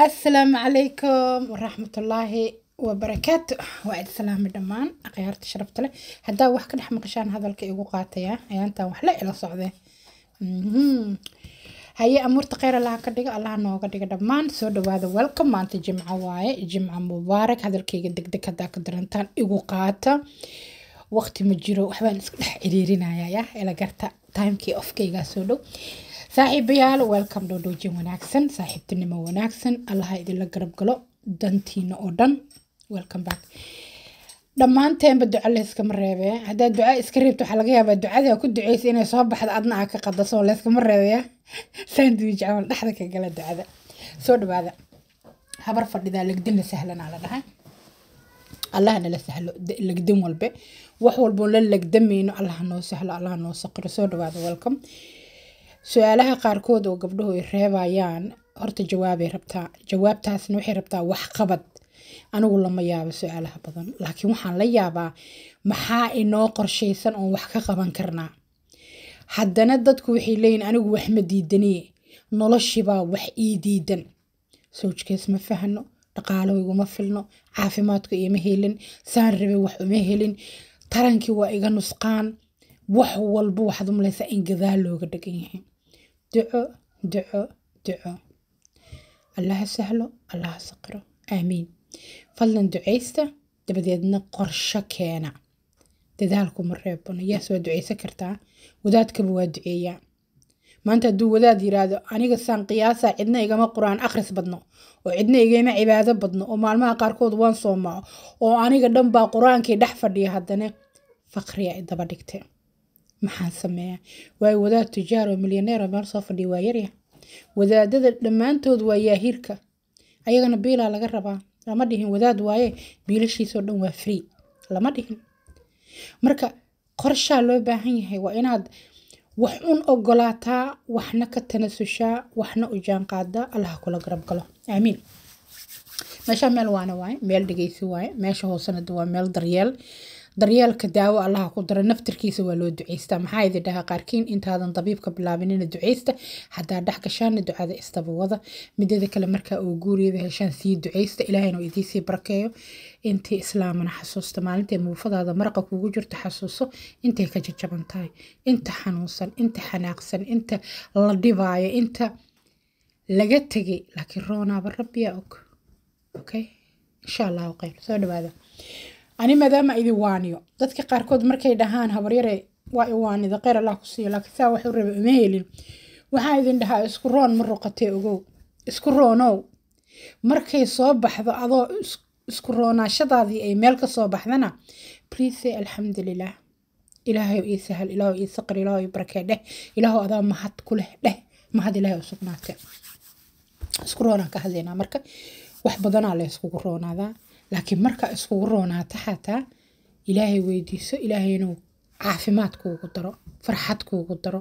asalaamu calaykum waraxmatullaahi wabarakaatu waa id salaami dhammaan akhyaarta sharafta leh haddaa wax ka dhex maqashaan hadalka igu qaataya ah, ayaantaan wax la ila socdee mhm. haye amuurta kheyr allaha ka dhigo allaha nooga dhiga dhammaan soo dhawaada welcome maanta jimco waaye jimco mubaarak hadalkayga degdeg haddaa ka darantaan igu qaata waqti ma jiro waxbaan isku dhex ciriirinayaa ya ila garta timekii ofkaygaa soo dhow saaxiibayaal welcome dhoodhoojin wanaagsan saaxiibtinimo wanaagsan allaha idinla garab galo dantiina oo dhan welcome back dhammaanteenba duco layskama reebee haddaa duca iska reebta waxaa laga yaabaa ducadaa ku duceysa inay soo baxda adna aa ka qadaso layskama reebaya sandwich camal dhexda ka gala ducada soo dhawaada habar fadhidaa legdinla sahlanaa la dhahay allah nala sahlo legdan walbe wax walboo la legdamayno allah noo sahlo allah noo saqiro soo dhawaada welcome su-aalaha qaarkood oo gabdhuhu ay reebayaan horta jawaabay rabtaa jawaabtaasna waxay rabtaa waxqabad anigu lama yaabo su-aalaha badan laakiin waxaan la yaabaa maxaa inoo qorshaysan oon wax ka qaban karnaa haddana dadku waxay leeyihin anigu wax ma diidaniye noloshibaa wax ii diidan sawjkees ma fahno dhaqaalo iguma filno caafimaadku ima helin saan rabe wax uma helin tarankii waa iga nusqaan wax walba waxaad u in gadaal looga dhegan yahay duco duco duco allaha sahlo allaha saqiro aamiin fadlan ducaysta dabadeedna qorsho keena dadaalkuma reebano yaas waa ducaysan kartaa wadaadkaba waa duceeyaa maanta hadduu wadaad yiraahdo aniga saan qiyaasaa cidna igama qur-aan akhris badno oo cidna igama cibaado badno oo maalmaha qaarkood waan soomaa oo aniga dhanbaa qur-aankii dhex fadhiya haddana faqriyaa daba dhigtay maxaan sameeyaa waayo wadaad tujaar oo milyaneer meel soo fadhiya waa yarya wadaadada dhammaantood waa yaahirka ayagana biilaa laga rabaa lama dhihin wadaad waaye biilashiisao dhan waa free lama dhihin marka qorshaa loo baahan yahay waa inaad wax un ogolaataa waxna ka tanasushaa waxna u jaanqaada allaha kula garab galo aamiin meeshaa meel waana waaye meel dhegeysi waaye meesha hoosenada waa meel daryeel daryeelka daawo allaha ku dara naftirkiisa waa loo duceystaa maxaa idin dhahaa qaarkiin intaadan dabiibka bilaabinina duceysta hadaa dhex gashaana ducada istaba wada midada kale markaa oo guuriyada heshaan sii duceysta ilaahayna idiisii barakeeyo intii islaamana xasuusta maalintay muufadaada maraqa kuugu jirto xasuuso intay ka jajaban tahay inta xanuunsan inta xanaaqsan inta la dhibaayo inta laga tegay laakiin roonaaba rabbiyaa og okay insha allahu kheyr soo dhawaada ani maadaama idi waaniyo dadka qaarkood markay dhahaan habaryare waa iwaanida qeyr allah ku siiyo laakiin saa waxuu raba uma helin waxaa idin dhahaa isku roon ma ruqatee ogow isku roonow markay soo baxdo adoo isku roonaashadaadii ay meel ka soo baxdana briise alxamdulilaah ilaahayo ii sahal ilaaho ii saqir ilaaho ii barakee dheh ilaaho adaa mahad ku leh dheh mahad ilaahay u sugnaate isku roonaan ka hadlaynaa marka wax badanaa la yskugu roonaadaa laakiin marka iskugu roonaata xataa ilaahay weydiiso ilaahay inuu caafimaad kuugu daro farxad kuugu daro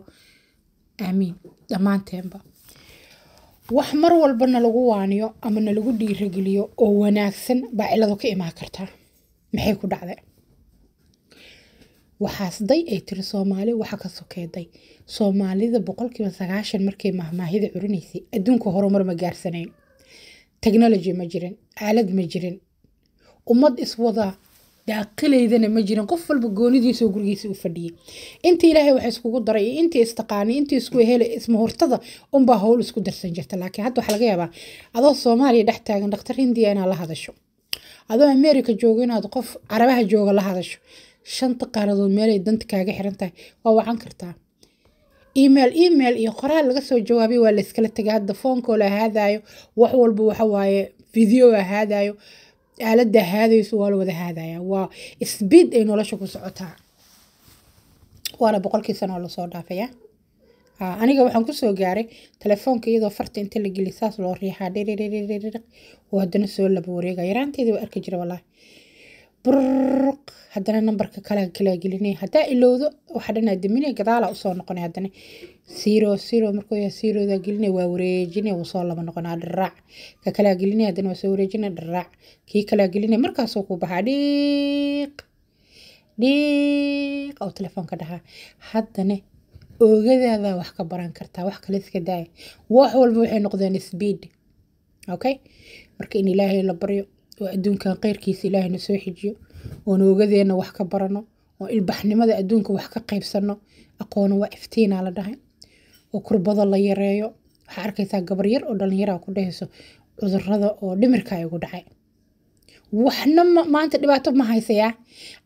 aamiin dhammaanteenba wax mar walba nalagu waaniyo ama nalagu dhiirageliyo oo wanaagsan baa ciladu ka imaan kartaa maxay ku dhacday waxaasday ay tiri soomaali waxa ka sokeeday soomaalida boqolkiiba sagaashan markay mahmaahida curinaysay adduunka horumar ma gaarsanayn technology ma jirin aalad ma jirin ummad iswada daaqilaydana ma jirin qof walba goonidiisoo gurigiisa u fadhiyay intii ilaahay wax iskugu daray iyo intii istaqaanay intii isku helay ismahurtada unbaa howl isku darsan jirta laakiin hadda waxaa laga yaabaa adoo soomaaliya dhex taagan dhakhtar hindiya inaad la hadasho adoo ameerika joogo inaad qof carabaha jooga la hadasho shanta qaaradood meelay danta kaaga xiran tahay waa wacan kartaa email email iyo qoraal laga soo jawaabay waa la iskala tegay hadda foonkoola ahaadaayo wax walba waxa waaye video ahaadaayo aalada haadayso waa la wada haadaya waa sbiid ay nolosha ku socotaa waana boqolkii sano oo lasoo dhaafaya aniga waxaan kusoo gaaray telefoonka iyadoo farta inta la geli saas loo riixaa dhiriririririq oo haddana soo laba wareega yaraanteeda waa arki jira wallaahi burq haddana nambarka kale kala gelinay haddaa ilowdo waxa dhanaa daminay gadaala usoo noqonay haddana zero zero markuu yahay zeroda gelinay waa wareejinay wuu laba noqonaa dharaac ka kala gelinay haddana waa soo wareejinay dharaac kii kala gelinay markaasuu ku baxaa dhiiq dhiiq oo telefoonka dhahaa haddana oogadaada wax ka baran kartaa wax kale iska daaya wax walba waxay noqdeen speed okay marka in ilaahay la baryo oo adduunkan kheyrkiisa ilaahay soo xijiyo oo nogadeenna wax ka barano oo ilbaxnimada adduunka wax ka qaybsano aqoona waa iftiinaa la dhahay oo kurbado la yareeyo waxaa arkaysaa gabaryar oo dhallinyaraa ku dhahayso cudurada oo dhimirka igu dhacay waxna maanta dhibaato ma haysayaa ah?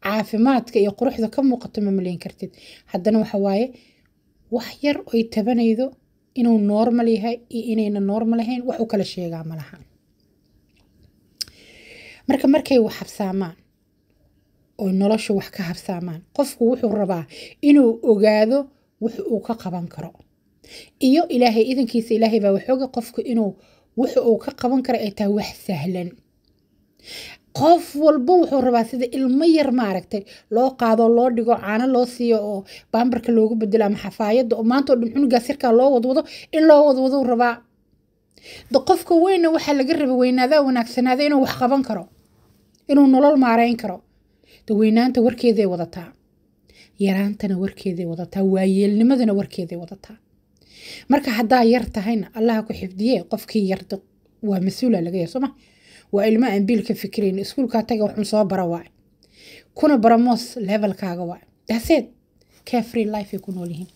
caafimaadka iyo quruxda ka muuqato ma malayn kartid haddana waxa waaye wax yar oy tabanaydo inuu noormal yahay iyo inayna noormal ahayn wax u kala sheegaa malaha marka markay wax habsaamaan oo nolosha wax ka habsaamaan qofku wuxuu rabaa inuu ogaado wix uu ka qaban karo iyo ilaahay idankiisa ilaahay baa waxooga qofku inuu wix uu ka qaban karo ay tahay wax sahlan qof walba wuxuu rabaa sida ilmo yar maaragtay loo qaado loo dhigo caano loo siiyo oo baambarka loogu bedelo ama xafaayadda oo maanta oo dhan cunugaas yarkaa loo wadwado in loo wadwadou rabaa da qofka weynna waxaa laga raba weynaadaa wanaagsanaada inuu wax qaban karo inuu nolol maarayn karo daweynaanta warkeeday wadataa yaraantana warkeeday wadataa waayeelnimadana warkeeday wadataa marka haddaa yar tahayna allaha ku xifdiye qofkii yar waa mas-uula laga ya sooma waa ilmo aan biilka fikirayn iskuulkaa taga waxun soo bara waa kuna baramoos levelkaaga waa daaseed carefree life ay ku nool yihiin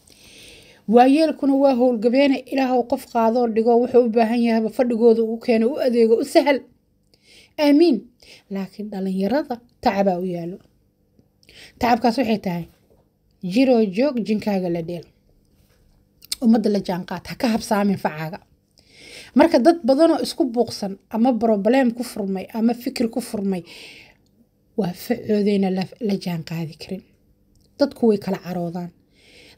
waayeelkuna waa howlgabeene ilaahow qof qaadoo dhigo wuxuu u baahan yahayba fadhigooda ugu keena u adeego u sahal aamiin laakiin dhalinyarada tacabaa u yaalo tacabkaas waxay tahay jiroo joog jinkaaga la dheel ummadda la jaanqaad ha ka habsaamin facaaga marka dad badanoo isku buuqsan ama brobleem ku furmay ama fikir ku furmay waa facoodayna la jaanqaadi karin dadku way kala caroodaan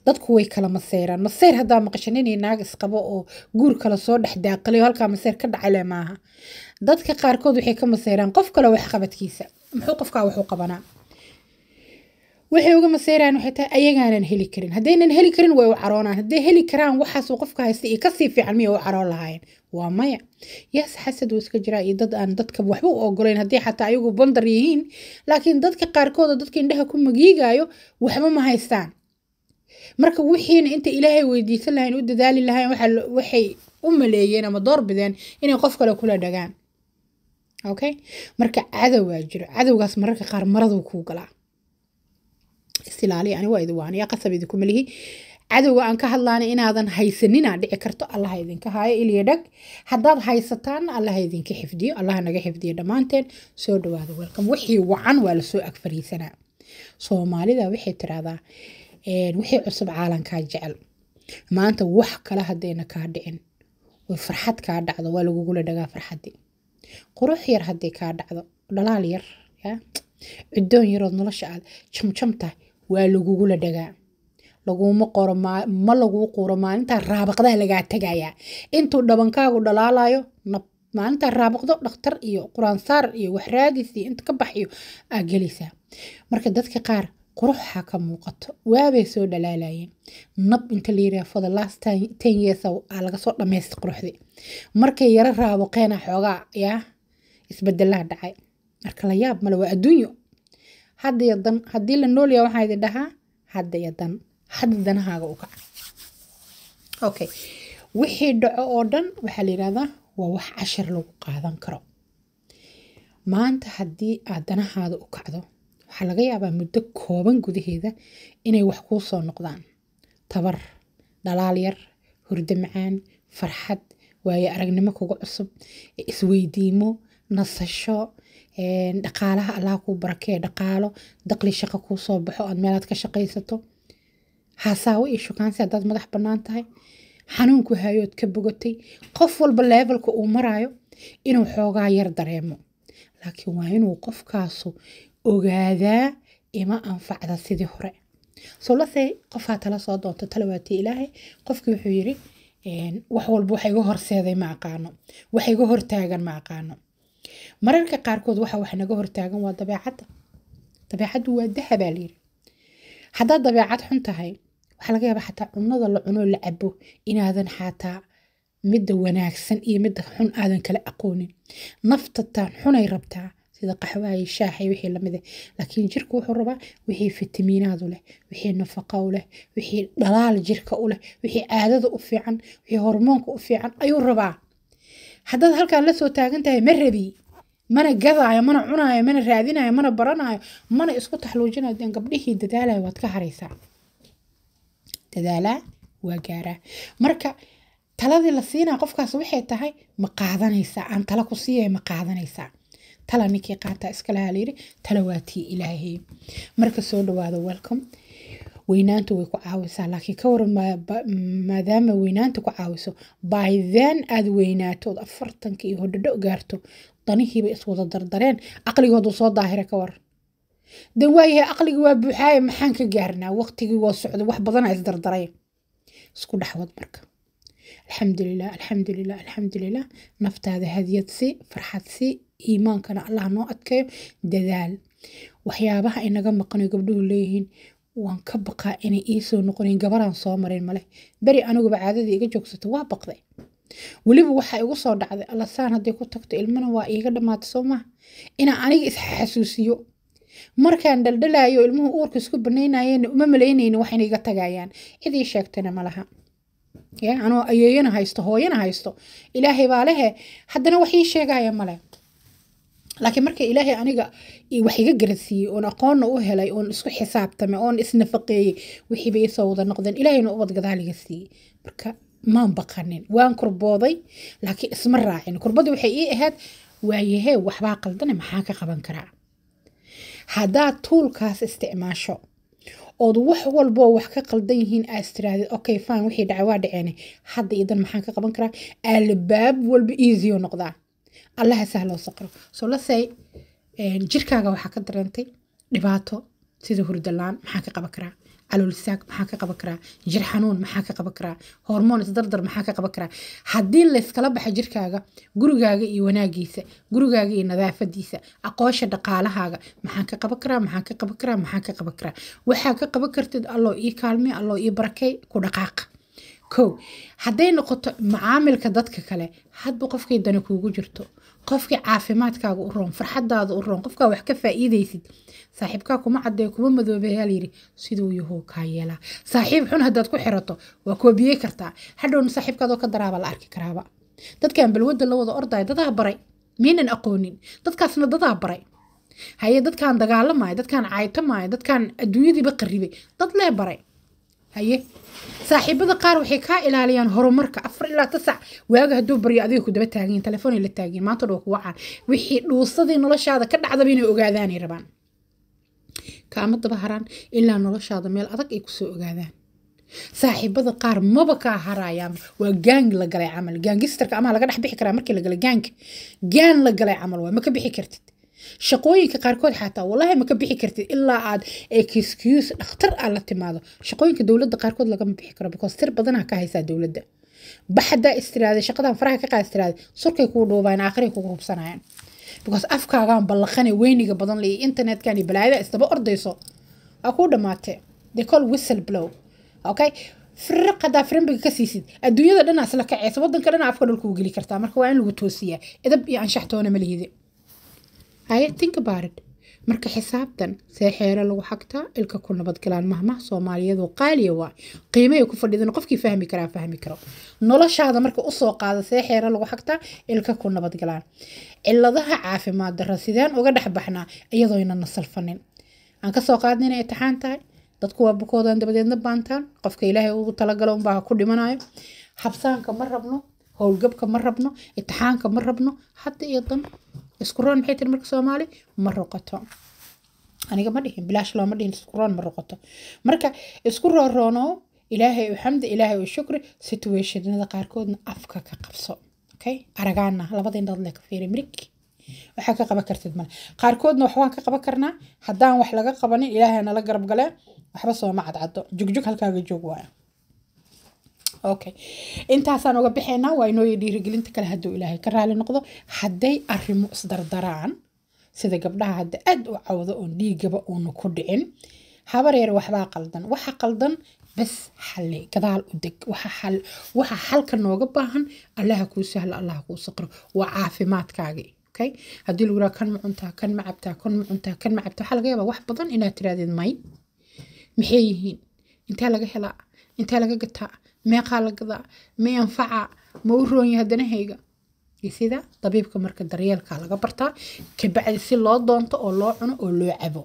dadku way kala maseyraan maseer haddaa maqasha ninii naag isqabo oo guur kala soo dhex daaqalayo halkaa maseer ka dhacale maaha dadka qaarkood waxay ka maseyraan qof kale waxqabadkiisa muxuu qofkaa waxu qabanaa waxay uga maseeraan waxay tahay ayagaanan heli karin haddaynan heli karin way u caroonaan hadday heli karaan waxaasuu qofka haysta iyo kasii fiican miyay u caroon lahaayeen waa maya yaas xasad uu iska jiraa iyo dad aan dadka waxba u ogolayn haddii xataa ayagu bandar yihiin laakiin dadka qaarkooda dadka indhaha ku magiigaayo waxba ma haystaan marka wixiina inta ilaahay weydiisan lahayn u dadaali lahayn waxay u maleeyeen ama doorbideen inay qof kale kula dhagaan okay marka cadowgaa jiro cadowgaas mararka qaar maraduu kuu galaa isilaaliya ani waa idi waanaya qasab idinkuma lihi cadowga aan ka hadlaana inaadan haysaninaa dhici karto allaha idinka haayo iliyo dhag haddaad haysataanna allaha idinka xifdiyo allaha naga xifdiyo dhammaanteen soo dhawaada welcom wixii wacan waa lasoo ag fariisanaa soomaalida waxay tidhaahdaa wixii cusub caalankaa jecel maanta wax kale hadayna kaa dhicin farxad kaa dhacdo waa lagugula dhagaa farxadii qurux yar haday kaa dhacdo dhalaal yar cidoon yarood nolosha aad jamjamtahay waa lagugula dhagaa laguma qoro ma laguu quuro maalintaa raabaqdaa lagaa tagayaa intuu dhabankaagu dhalaalayo nab maalintaa raabaqdo dhakhtar iyo quraansaar iyo waxraadis iyo inta ka bax aa gelaysaa marka dadka qaar quruxha ka muuqato waabay soo dhalaalayeen nab inta la yiraha for quruxdii markay yaro raabuqeena xoogaa yaa isbedelaha dhacay marka la yaab male waa adduunyo hadda iyo dan haddii la noolya waxaa idin dhahaa dan hadda danahaaga u kaca okay wixii dhaco oo dhan waxaa la yirahdaa waa wax cashar lagu qaadan karo maanta haddii aad danahaada u kacdo waxaa laga yaabaa muddo kooban gudaheeda inay wax kuu soo noqdaan tabar dhalaal yar hurdo macaan farxad waayo aragnimo kuga cusub isweydiimo nasasho dhaqaalaha allaha kuu barakee dhaqaalo daqli shaqo kuu soo baxo aad meelaad ka shaqaysato hasaawo iyo shukaansi haddaad madax bannaan tahay xanuunku hayood ka bogatay qof walba leebalka uu maraayo inuu xoogaa yar dareemo laakiin waa inuu qofkaasu ogaadaa ima anfacda sidii hore so lase qofaa tala soo doonto tala waatii ilaahay qofkii wuxuu yiri wax walba waxa horseeday ma aqaano waxa hortaagan ma aqaano mararka qaarkood waxa wax naga hortaagan waa dabeecadda dabeecaddu waa dahabaa layiri haddaad dabeecad xun tahay waxaa laga yaabaa xataa cunada la cunoo la cabo inaadan xataa midda wanaagsan iyo midda xun aadan kala aqoonin naftataan xunay rabtaa sida qaxwaha iyo shaaxa iyo wixii lamid ah laakiin jirka wuxuu rabaa wixii fitamiinaad u leh wixii nafaqa u leh wixii dhalaal jirka u leh wixii caadada u fiican wixii hormoonka u fiican ayuu rabaa haddaad halkaan la soo taagan tahay ma rabi mana gadaayo mana cunaayo mana raadinayo mana baranayo mana isku taxluujinayo deen gabdhihii dadaalayo waad ka haraysaa dadaalaa waa gaaraa marka taladii la siinaa qofkaas waxay tahay ma qaadanaysaa aan tala ku siiya ma qaadanaysaa tala ninkii qaantaa iskalahaa layidhi tala waa tii ilaahay marka soo dhawaada welcome weynaantu way ku caawisaa laakiin ka war maadaama weynaanta ku caawiso bythen aad weynaato ood afartanka iyo hodhodho gaarto danihiiba iswada dardareen caqligii soo daahira ka war dan waayahay caqligii waa buuxaaye maxaan ka gaarnaa waqtigii waa socda wax badanaa isdardaray isku dhexwad marka alxamdulilah alxamdulilah alxamdulilah naftaada hadiyad si farxad si iimaankana allah noo adkeeyo dadaal waxyaabaha ay naga maqanayo gabdhuhu leeyihiin waan ka baqaa inay iisoo noqonayn gabaraan soo marin male beri aniguba caadadii iga joogsato waa baqday weliba waxa igu soo dhacday allasaan hadday ku tagto ilmana waa iiga dhammaatay soo maha aniga isxasuusiyo markaan dhaldhalaayo ilmuhu uurka isku banaynayeena uma malaynayna waxayna iga tagayaan cidii sheegtayna ma laha anoo ayeeyana haysto hooyana haysto ilaahay baa lehe haddana wax ii sheegaya male laakiin marka ilaahay aniga wax iga garadsiiyey oon aqoonna u helay oon isku xisaabtamay oon isnafaqeeyey wixiiba isoo wada noqdeen ilaahayna ubad gadaaliga siiyey marka maan baqanin waan kurbooday laakiin isma raacin kurbadda waxay ii ahayd waayahee waxbaa qaldane maxaa ka qaban karaa haddaad tuulkaas isticmaasho ood wax walboo wax ka qaldan yihiin aad istiraadid okay faan wixii dhacay waa dhaceene hadda idan maxaan ka qaban karaa albaab walba easyo noqdaa allaha sahlo saqiro soo lasey eh, jirkaaga waxaa ka dareentay dhibaato sida hurdalaan maxaa ka qaban karaa caloolsaag maxaa ka qaban karaa jir xanuun maxaa ka qaban karaa hormoon isdardar maxaa ka qaban karaa haddii layskala baxa jirkaaga gurigaaga iyo wanaagiisa gurigaaga iyo nadaafadiisa aqoosha dhaqaalahaaga maxaa ka qaban karaa maxaa ka qaban karaa maxaa ka qaban karaa waxaa ka qaban kartid alloo ii kaalmay alloo ii barakay ku dhaqaaqa kow hadday noqoto macaamilka dadka kale hadba qofkay dana kuugu jirto qofkii caafimaadkaaga u roon farxadaada u roon qofkaa wax ka faa'iidaysid saaxiibkaa kuma cadee kuma madoobay halyidhi siduu yahuu kaa yeelaa saaxiib xun haddaad ku xirato waa koobiyey kartaa hadhowna saaxiibkaadoo ka daraaba la arki karaaba dadkan balwadda la wada ordaya dadaa baray miynan aqoonin dadkaasna dadaa baray haye dadkaan dagaalamaya dadkaan caaytamaya dadkaan adduunyadiiba qaribay dad lee baray haye saaxiibada qaar waxay kaa ilaaliyaan horumarka afar ilaa tasac waaga hadduu baryo adiga ku daba taagin telefoon ay la taagin maanta dhow kuwa wixii dhuusadii noloshaada ka dhacdaba inay ogaadaanay rabaan kaama daba haraan ilaa noloshaada meel adag ay kusoo ogaadaan saaxiibada qaar maba kaa haraayaan waa gaang la galay camal gaangistarka ama laga dhex bixi karaa markii la galay gaanka la galay camal waa ma ka bixi kartid shaqooyinka qaarkood xataa wallahi ma ka bixi kartid ilaa aad excuse dhakhtar aad ah la timaado shaqooyinka dowladda qaarkood lagama bixi karo because tir badanaa ka haysaa dowladda baxdaa istiraada shaqadan faraha ka qaad istiraada surkay kuu dhuubayan aakhiray kugu hubsanayaan because afkaagaan ballaqane weyniga badan le internetkan iyo balaayada isdaba ordayso aa kuu dhammaatee they call whistle blow okay فرق هذا فرنبك كسيسيد الدنيا ده أنا أصلا كعيس ودن كنا عفوا لكم وقولي كرتا مركوا عين لو توسية إذا بيعنشحتونا مليدي haye think about it marka xisaabtan see xeero lagu xagtaa ilka ku nabadgalaan mahmaha soomaaliyadu qaaliya waa qiimaay ku fadhiidana qofkii fahmi karaa fahmi karo noloshaada marka usoo qaada see lagu xagtaa ilka ku nabadgalaan ciladaha caafimaad darra sideen uga dhex baxnaa iyadoyna nasalfanin aan kasoo qaadna itixaan tahay dadku waa bukoodan dabadeedna baantaan qofka ilaahay ugu talagalo unbaa ku dhimanayo habsaanka ma rabno howlgabka ma rabno itixaanka ma rabno hadda iyo dan iskuroon maxay tiri marka soomaali ma roqoto aniga ma dhihin bilaash looma dhihin iskuroon ma roqoto marka isku rooroonow ilaahay u xamdi ilaahay u shukri situationada qaarkoodna afka ka qabso okay aragaana labada indhood ka fiiri mirig waxaa ka qaban kartid male qaarkoodna wax ka qaban karnaa haddaan wax laga qabanin ilaahayna la garab galeen waxba sooma cadcado jugjug halkaaga joog waayo okay intaasaan uga baxaynaa waa inooya dhiirigelinta kale hadduu ilaahay ka raali noqdo hadday arrimo isdardaraan sida gabdhaha hadda aad u cawdo oon dhiigaba uuna ku dhicin habareer waxbaa qaldan waxa qaldan bas xalle gadaal u deg waxa xalka nooga baahan allaha kuu sahlo allaha kuu saqro waa caafimaadkaagii okay haddii lagu yiraa kan ma cuntaa kan ma cabtaa kan ma cuntaa kan ma cabtaa waxaa laga yaabaa wax badan inaad tiraahdeed may maxay yihiin intaa laga helaa intaa laga gataa meeqaa la gadaa may anfaca ma u roonye hadanahayga sida dabiibka marka daryeelka laga bartaa kabacdi si loo doonto oo loo cuno oo loo cabo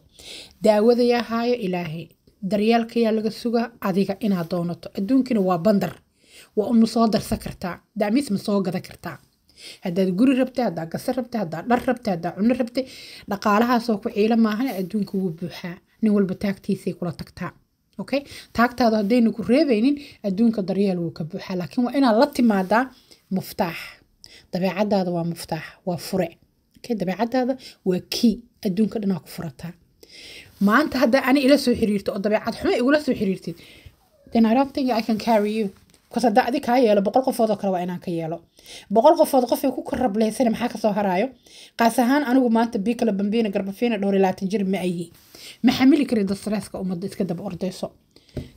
daawadaya haayo ilaahay daryeelkayaa laga sugaa adiga inaad doonato adduunkina waa bandar waa unma soo darsan kartaa daamis ma soo gada kartaa haddaad guri rabta haddaad gasa rabta haddaad dhar rabta haddaad cuno rabta dhaqaalahaasoo ku ciilo maahan adduunka wuu buuxaa nin walba taagtiisay kula tagtaa okay taagtaada haddayna ku reebaynin adduunka daryeel wuu ka buuxaa laakiin waa inaad la timaadaa muftaax dabeecadaada waa muftaax waa fure okay dabeecadaada waa kii adduunka dhanaa ku furataa maanta haddaa ani ila soo xiriirto oo dabeecad xumo igula soo xiriirtid then I don't think I can carry you because adi kaa yeelo boqol qofood kale waa inaan ka yeelo boqol qofood qofay ku karableysan maxaa kasoo haraayo qaas ahaan anigu maanta bii kale bambiina garbafiina dhowr iyo jir ma ayi ma xamili kari dastareeska ummadda iska daba ordayso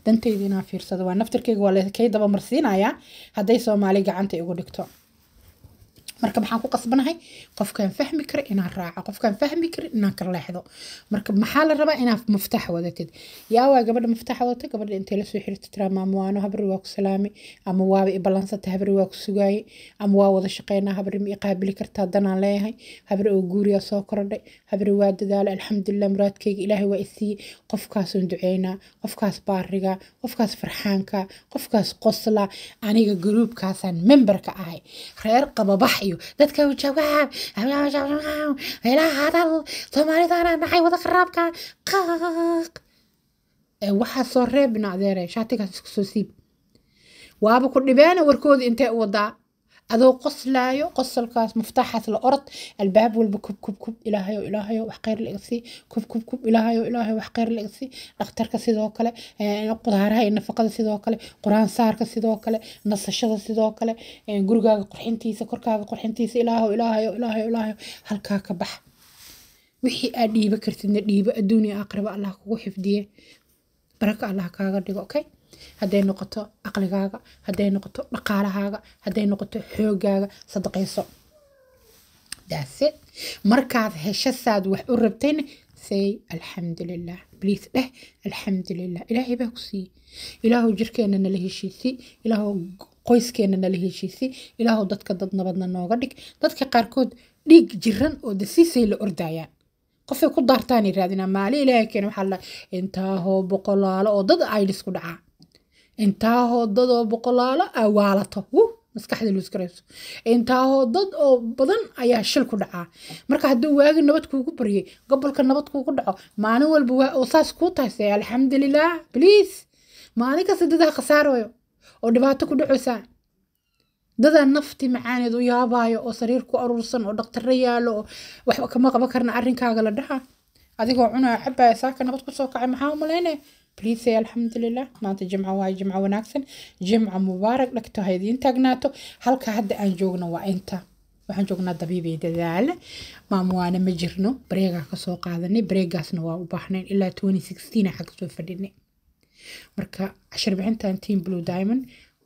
dantayda inaan fiirsado waa naftarkeyga waa lakay daba marsiinayaa hadday soomaali gacanta igu dhigto marka maxaan ku qasbanahay qofkaan fahmi kara inaan raaco qofkaan fahmi kara inaan ka leexdo marka maxaa la rabaa inaad muftaax wadatid yaawaa gabadha muftaax wadata gabadha intay lasoo tiraa maama habri waa ku salaamay ama waaba i ballansata habri waa ku sugaayay ama waa wada shaqeynaa habri ma i qaabili kartaa danaan leeyahay habri oo guuriyaa soo korodhay habri waa dadaala alxamdulilah muraadkayga ilaahay waa isiiyey qofkaasuun duceynaa qofkaas baarigaa qofkaas farxaanka qofkaas qoslaa aniga gruubkaasaan memberka ahay reer qababax hayo dadka u jawaab ilaa hadal soomaalidana naxay wada qaraabka qaaq waxaa soo reebina adeere shaatigaas isku soo siib waaba ku dhibeena warkoodii intee u wadaa adoo qoslaayo qosolkaas muftaaxaas la orod albaab walba kub kub kub ilaahayo ilaahayo wax kheyr la igsii kub kub kub ilaahayo ilaahayo wax kheyr la igsii dhakhtarka sidoo kale qudaaraha iyo nafaqada sidoo kale quraan saarka sidoo kale nasashada sidoo kale gurigaaga qurxintiisa korkaaga qurxintiisa ilaahayo ilaahayo ilaahayo ilaahayo halkaa ka bax wixii aad dhiiba kartidna dhiiba adduuniya aakhiraba allah kugu xifdiye baraka allah kaaga dhigo okay hadday noqoto aqligaaga haday noqoto dhaqaalahaaga haday noqoto xoogaaga sadaqayso daase markaad heshasaad wax u rabtayna say alxamdulilah bliis dheh alxamdulilah ilaahay baa ku siiyey ilaahw jirkeenna nala heshiisay ilaahw qoyskeena nala heshiisay ilaahw dadka dad nabadna nooga dhig dadka qaarkood dhiig jiran oo dasiisay la ordaayaan qofay ku daartaan raadinaa maali ilaahay keena waxaa la boqolaalo oo dad ay lisku dhacaa intaa hoo dad oo boqolaalo aa ah, waalato maskaxda luusgarayso intaahoo dad oo badan ayaa shil ku dhacaa marka hadduu waagi nabad kuugu baryay gobolka nabad kuugu dhaco maalin walba waa oo saas kuu taysay alxamdulilaah bliis maalin kasta dadaa khasaarayo oo dhibaato ku dhacaysaa dadaa nafti macaaneed u yaabaayo oo sariir ku aruursan oo dhaqtaro yaalo oo waxba kama qaban karna arrinkaaga la dhaha adigoo cunaa cabaaya saaka nabad kusoo kacay maxaa u malayne bliisey alxamdulilah maanta jimco waayo jimco wanaagsan jimca mubaarag dhagto haydin taagnaato halka hadda aan joogno waa inta waxaan joognaa dabiibey dadaale maamuwaana ma jirno bareegaa kasoo qaadanay bareegaasna waa u baahnayn ilaa xag soo fadhinay marka casharbixintan team blue diamond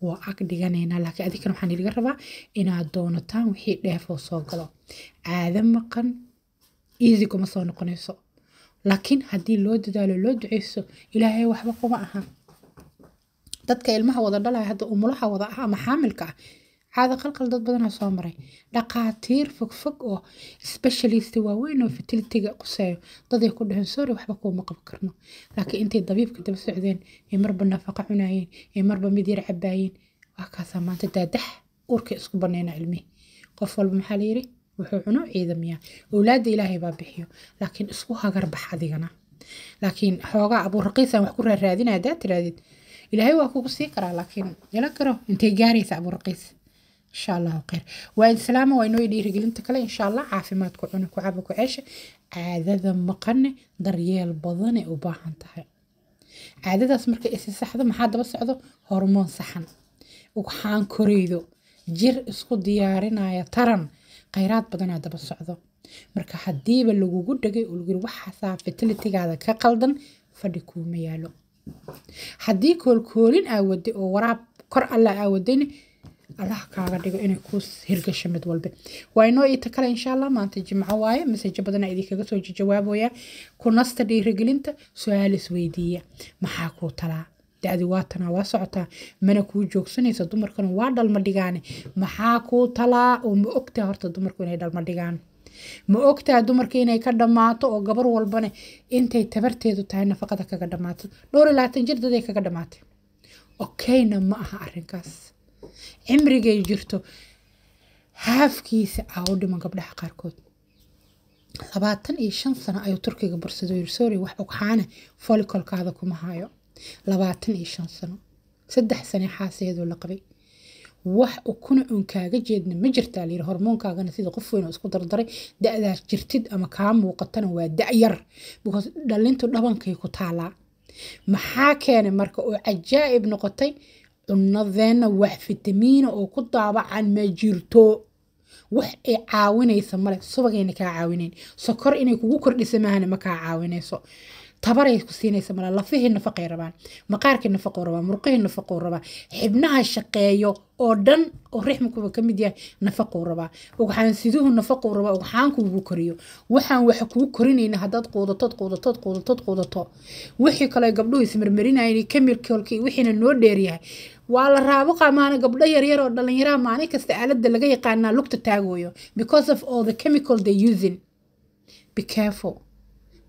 waa ag dhiganaynaa laakiin adinkana waxaan idiga rabaa inaad doonataan wixii dheefoo soo galo caado maqan easy kuma soo noqonayso لكن هدي لو دالو لو دعيسو إلهي وحبا قوما أها دادك إلمها وضا دالها هدو أمولها وضا أها محاملك هادا قلقل داد بدنا صامري لقاتير فك فك أو سبشاليستي واوينو في تلتيق قسايو داد يكون لهم سوري وحبا قوما قبكرنو لكن انتي الضبيب كنت بسعدين يمر بنا فقعوناين يمر بمدير عباين وكاسا ما تدادح أوركي علمي قفل بمحاليري wuxuu cuno ciidamiyaa owlaada ilaahay baa bixiyo laakiin isku hagarbax adigana laakiin xoogaa abuuraqiisaan wax ku raaraadina haddaad tiraadid ilaahay waa kugu sii karaa laakiin ila karo intay gaaraysa abuuraqiis insha allahu khayr waa islaama waa inoo dhiirigelinta kale insha allah caafimaad ku cuna ku caba ku ceesha caadada maqane daryeel badane u baahan tahay caadadaas marka isi saxdo maxaa daba socdo hormoon saxan ugxaan koreydo jir isku diyaarinaya taran khayraad badanaa daba socdo marka haddiiba lagugu dhagay oo laguyiri waxaasaa fatilitigaada ka qaldan fadhi kuuma yaalo haddii koolkoolin aa waday oo waraab kor allah aa wadayna allah kaaga dhigo inay ku hirgasho mid walbe waa inoo iita kale insha allah maanta jimco waaye masajo badanaa idinkaga soo jawaaboyaa ku nasta dhiirigelinta su-aal isweydiiya maxaa kuu talaa dadu waatanaa waa socotaa mana kuu joogsanaysa dumarkana waa dhalma dhigaane maxaa kuu talaa oo ma ogtaa horta dumarku inay dhalma dhigaan ma ogtaa dumarka inay ka dhamaato oo gabar walbane intay tabarteedu tahay nafaqada kaga dhammaato dhowr iyo jir daday kaga dhammaatay okeyna ma aha arinkaas cimrigay jirto haafkiisa aa u dhiman gabdhaha qaarkood labaatan iyo shan sano ayuu turkiga bursadooyir sorry wax ogxaane folicolkaada kuma hayo labaatan iyo shan sano saddex sane xaaseedoo la qabay wax ukuna un kaaga jeedna ma jirtaa layiri hormoonkaagana sida qof weyn oo isku dardaray da-daas jirtid ama kaa muuqatana waa da-yar because dhalintu dhabankay ku taalaa maxaa keenay marka oo cajaa'ib noqotay cunadeenna wax fitamiina oo ku daabacan ma jirto wax ay caawinaysa male subagayna kaa caawinayn sokor inay kugu kordhisa maahana ma kaa caawinayso tabaray ku siinaysa malaa lafihii nafaqay rabaan maqaarkii nafaqo rabaa murqihii nafaqo rabaa xibnaha shaqeeyo oo dhan oo rixmikuba ka mid yahay nafaquu rabaa ugxaan siduhu nafaquu rabaa ugxaanku koriyo waxaan wax kuu korinayna haddaad quudatood quudatood quudatood quudato wixii kale gabdhuhu ismarmarinayeen kamilkolkii wixiina noo dheeryahay waa la raabuqa maana gabdho yaryar oo dhallinyaraa maalin kasta aaladda laga yaqaanaa lugta taagooyo because of all the chemical they using be careful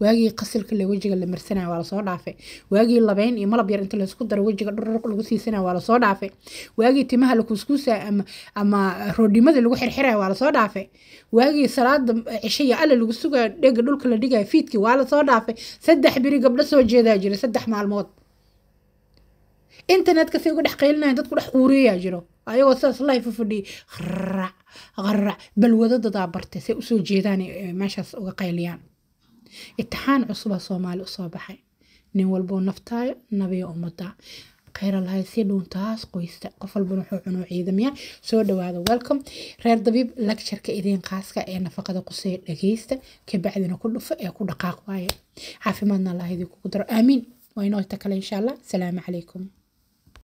waagii qasilka le wejiga la marsanaya waa lasoo dhaafay waagii labeyn iyo malab yar inta laysku daro wejiga dhurruq lagu siisanaya waa lasoo dhaafay waagii timaha lakuuskuusa ama roodhimada lagu xirxiraya waa lasoo dhaafay waagii salaada cisho iyo alle lagu sugayo dhega dhulka la dhigaya fiidkii waa lasoo dhaafay saddex biri gabdho soo jeedaa jira saddex maalmood internetka say uga dhex qaylinayan dadku dhex quuriyayaa jiro ayagoo sidaas life u fadhiyay qarac balwado dadaa bartay say usoo jeedaan meeshaas uga qayliyaan itixaan cusuba soomaali usoo baxay nin walbou naftaayo nabiyo ummadaa khayralahayd sii dhuuntaas qoysta qof walbana wuxuu cunuu ciidamya soo dhawaada welcome reer dabiib lagjarka idiin qaaska ee nafaqada kusee dhageysta kabacdina ku dhufo ee ku dhaqaaq waayo caafimaadna allah idinkugu daro aamiin waa inoo ta kale insha allah asalaamu calaykum